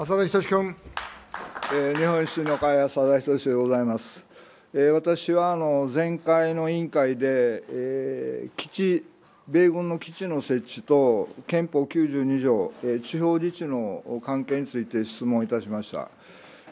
浅田仁君。えー、日本維新の会、浅田仁でございます。えー、私はあの前回の委員会で、えー、基地、米軍の基地の設置と憲法92条、えー、地方自治の関係について質問いたしました。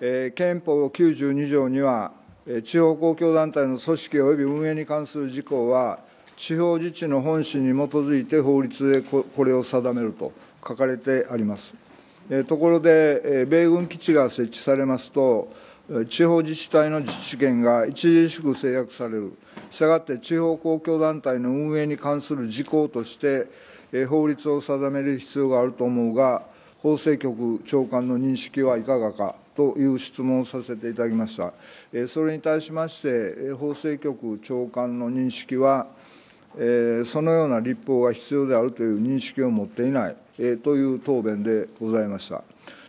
えー、憲法92条には、えー、地方公共団体の組織及び運営に関する事項は、地方自治の本旨に基づいて法律でこれを定めると書かれてあります。ところで、米軍基地が設置されますと、地方自治体の自治権が著しく制約される、したがって地方公共団体の運営に関する事項として、法律を定める必要があると思うが、法制局長官の認識はいかがかという質問をさせていただきました。それに対しまして、法制局長官の認識は、そのような立法が必要であるという認識を持っていないという答弁でございました。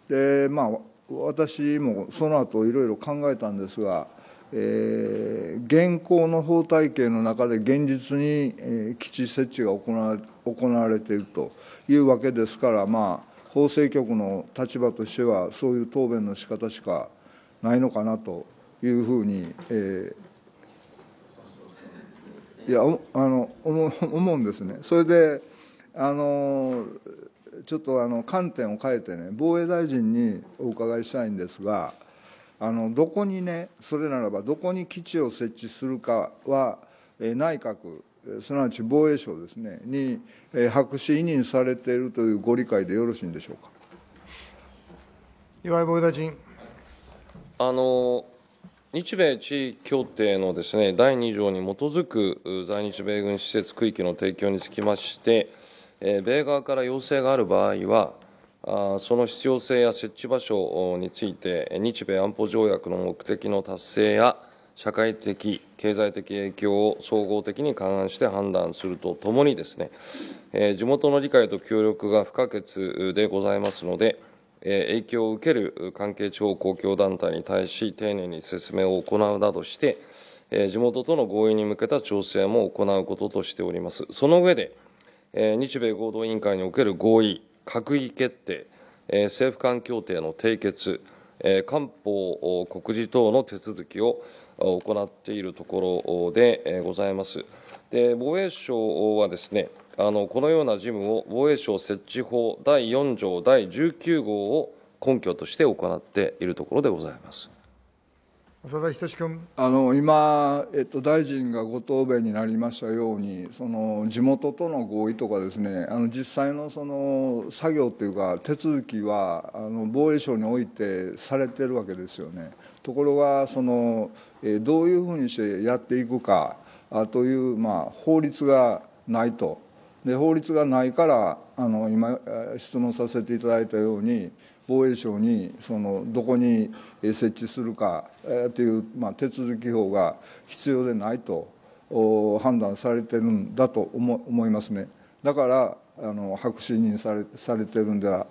でまあ、私もその後いろいろ考えたんですが、えー、現行の法体系の中で現実に、えー、基地設置が行われているというわけですから、まあ、法制局の立場としては、そういう答弁の仕方しかないのかなというふうに、えー、いやあの思 思うんですねそれであのちょっとあの観点を変えてね防衛大臣にお伺いしたいんですがあのどこにねそれならばどこに基地を設置するかは、え内閣すなわち防衛省ですねに、え白紙委任されているというご理解でよろしいんでしょうか岩井防衛大臣あの日米地位協定のですね第2条に基づく在日米軍施設区域の提供につきまして、え米側から要請がある場合は、あその必要性や設置場所について、日米安保条約の目的の達成や、社会的、経済的影響を総合的に勘案して判断するとともにですね、え地元の理解と協力が不可欠でございますので、影響を受ける関係地方公共団体に対し、丁寧に説明を行うなどして、地元との合意に向けた調整も行うこととしております。その上で、日米合同委員会における合意、閣議決定、政府間協定の締結、官報告示等の手続きを行っているところでございます。で防衛省はですね、あのこのような事務を防衛省設置法第4条第19号を根拠として行っているところでございます。浅田仁君あの今、えっと、大臣がご答弁になりましたようにその地元との合意とかですねあの実際のその作業というか手続きはあの防衛省においてされてるわけですよねところがその、えどういうふうにしてやっていくかあという、まあ、法律がないと。で法律がないからあの今質問させていただいたように防衛省にそのどこに設置するかという、まあ、手続き法が必要でないと判断されてるんだと思いますね。だからあの白紙にされされてるんでは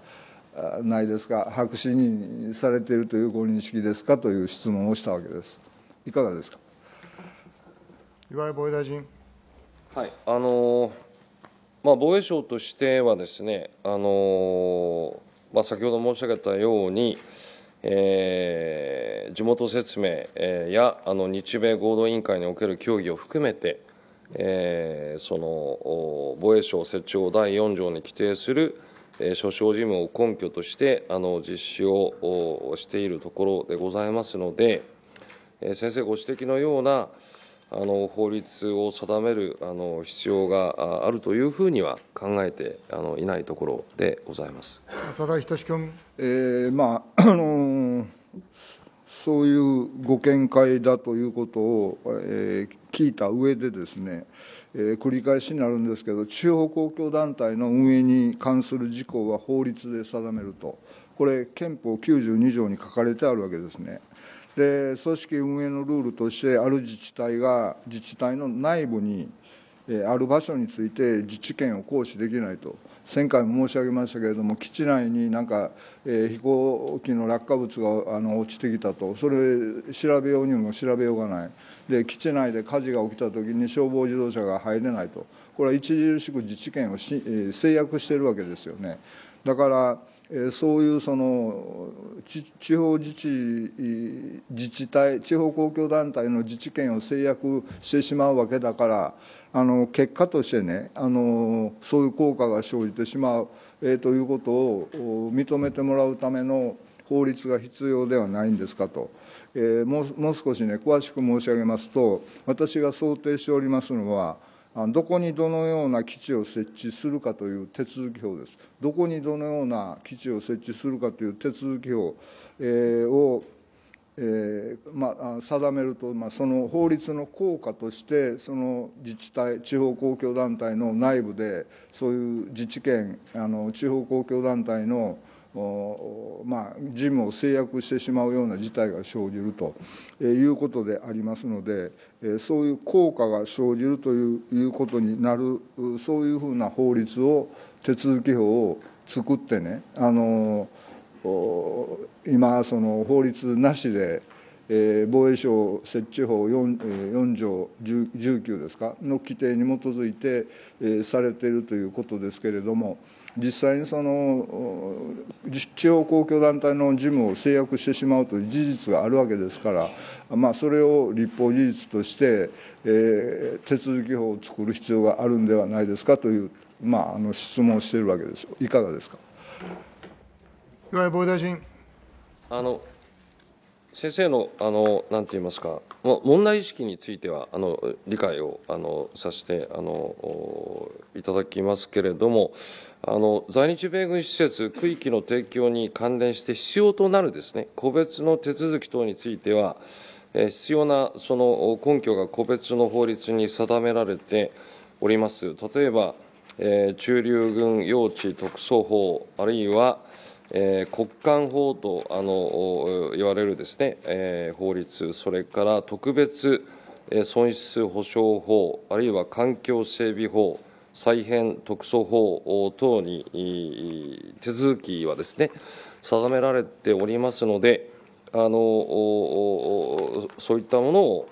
ないですか白紙にされているというご認識ですかという質問をしたわけです。いかがですか岩井防衛大臣。はいあのーまあ、防衛省としてはですね、あのまあ、先ほど申し上げたように、えー、地元説明、やあの日米合同委員会における協議を含めて、えー、その防衛省設置法第4条に規定する、えー、所掌事務を根拠としてあの実施をしているところでございますので、えー、先生ご指摘のような、あの法律を定めるあの必要があるというふうには考えてあのいないところでございます浅田仁君、えーまああのー、そういうご見解だということを、えー、聞いた上でですね、えー、繰り返しになるんですけど地方公共団体の運営に関する事項は法律で定めるとこれ憲法92条に書かれてあるわけですね。で組織運営のルールとしてある自治体が自治体の内部にある場所について自治権を行使できないと先回も申し上げましたけれども基地内になんか、え飛行機の落下物があの落ちてきたとそれ調べようにも調べようがないで基地内で火事が起きた時に消防自動車が入れないとこれは著しく自治権をし、え制約しているわけですよね。だからそういうその地方自治自治体地方公共団体の自治権を制約してしまうわけだからあの結果としてねあのそういう効果が生じてしまう、えー、ということを認めてもらうための法律が必要ではないんですかと、えー、もうもう少しね詳しく申し上げますと私が想定しておりますのはどこにどのような基地を設置するかという手続き表です。どこにどのような基地を設置するかという手続き表、えを、えーまあ、定めると、まあ、その法律の効果として、その自治体、地方公共団体の内部で、そういう自治権、あの地方公共団体の、まあ、事務を制約してしまうような事態が生じるということでありますので、そういう効果が生じるということになる、そういうふうな法律を、手続き法を作ってね、あの今、その法律なしで、防衛省設置法 4, 4条19ですかの規定に基づいて、されているということですけれども。実際にその地方公共団体の事務を制約してしまうという事実があるわけですから、まあ、それを立法事実として、えー、手続き法を作る必要があるんではないですかという、まあ、あの質問をしているわけですいかがですか。岩井防衛大臣あの先生のあのなんて言いますか、問題意識についてはあの理解をあのさせてあのいただきますけれども、あの在日米軍施設区域の提供に関連して必要となるですね個別の手続き等については、え必要なその根拠が個別の法律に定められております。例えば、えー、駐留軍用地特措法あるいは。えー、国間法とあの言われるですね、えー、法律、それから特別損失補償法、あるいは環境整備法、再編特措法等に手続きはですね、定められておりますので、あのそういったものを、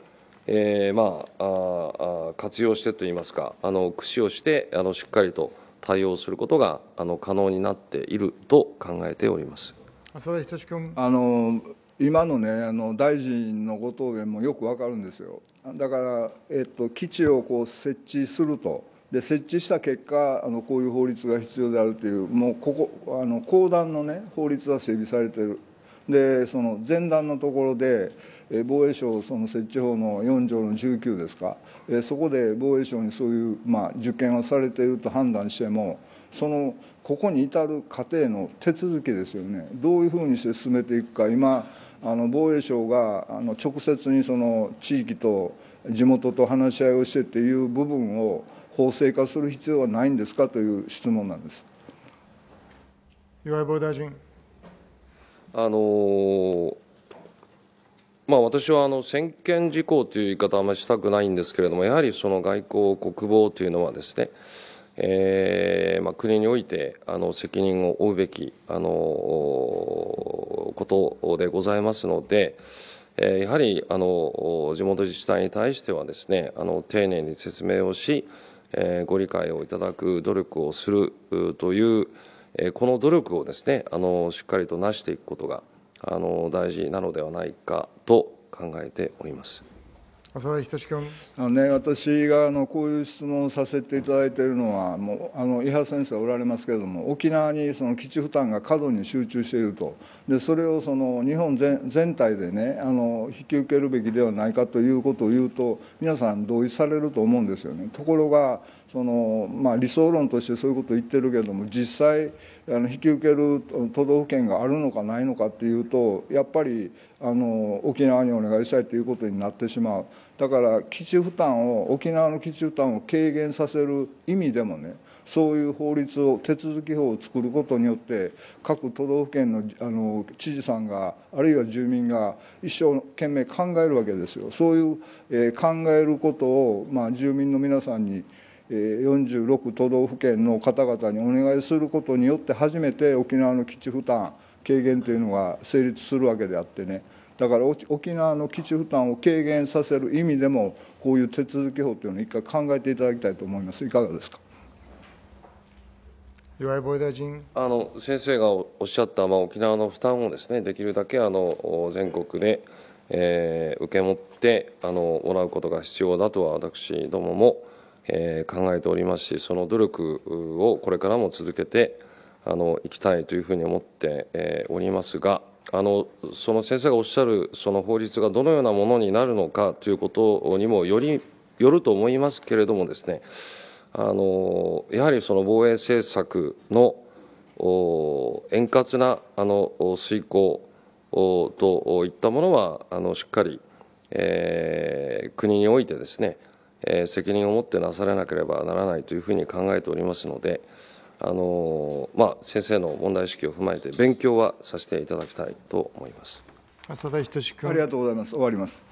えーまあ、あ活用してといいますか、あの駆使をしてあのしっかりと。対応することがあの可能になっていると考えております浅田仁君あの今のねあの大臣のご答弁もよくわかるんですよだから、えっと、基地をこう設置するとで設置した結果あのこういう法律が必要であるというもうここあの後段のね法律は整備されてるでその前段のところで防衛省その設置法の4条の19ですか、そこで防衛省にそういう、まあ、受験をされていると判断しても、そのここに至る過程の手続きですよね、どういうふうにして進めていくか、今、あの防衛省があの直接にその地域と地元と話し合いをしてっていう部分を法制化する必要はないんですかという質問なんです岩井防衛大臣。あのーまあ、私はあの先見事項という言い方はあまりしたくないんですけれどもやはりその外交国防というのはですねえーまあ、国においてあの責任を負うべきあのことでございますので、えー、やはりあの地元自治体に対してはですねあの丁寧に説明をし、えー、ご理解をいただく努力をするという、えー、この努力をですねあのしっかりとなしていくことがあの大事なのではないかと考えております。浅田君あの、ね、私があのこういう質問をさせていただいているのは、もうあの伊波先生おられますけれども、沖縄にその基地負担が過度に集中していると、でそれをその日本全体で、ね、あの引き受けるべきではないかということを言うと、皆さん、同意されると思うんですよね。ところがそのまあ、理想論としてそういうことを言ってるけども実際あの引き受ける都道府県があるのかないのかっていうとやっぱりあの沖縄にお願いしたいということになってしまうだから基地負担を沖縄の基地負担を軽減させる意味でもねそういう法律を手続き法を作ることによって各都道府県のあの知事さんがあるいは住民が一生懸命考えるわけですよそういう、えー、考えることを、まあ、住民の皆さんに46都道府県の方々にお願いすることによって初めて沖縄の基地負担軽減というのが成立するわけであってねだから沖縄の基地負担を軽減させる意味でもこういう手続き法というのを一回考えていただきたいと思いますいかがですか岩井防衛大臣あの先生がおっしゃった、まあ、沖縄の負担をですねできるだけあの全国で、えー、受け持ってあのもらうことが必要だとは私どももえ考えておりますしその努力をこれからも続けてあのいきたいというふうに思ってえおりますがあのその先生がおっしゃるその法律がどのようなものになるのかということにもよりよると思いますけれどもですねあのやはりその防衛政策の円滑なあの遂行といったものはあのしっかり、えー、国においてですねえー、責任を持ってなされなければならないというふうに考えておりますので、あのまあ、先生の問題意識を踏まえて、勉強はさせていただきたいと思います。浅田仁君ありがとうございます。終わります。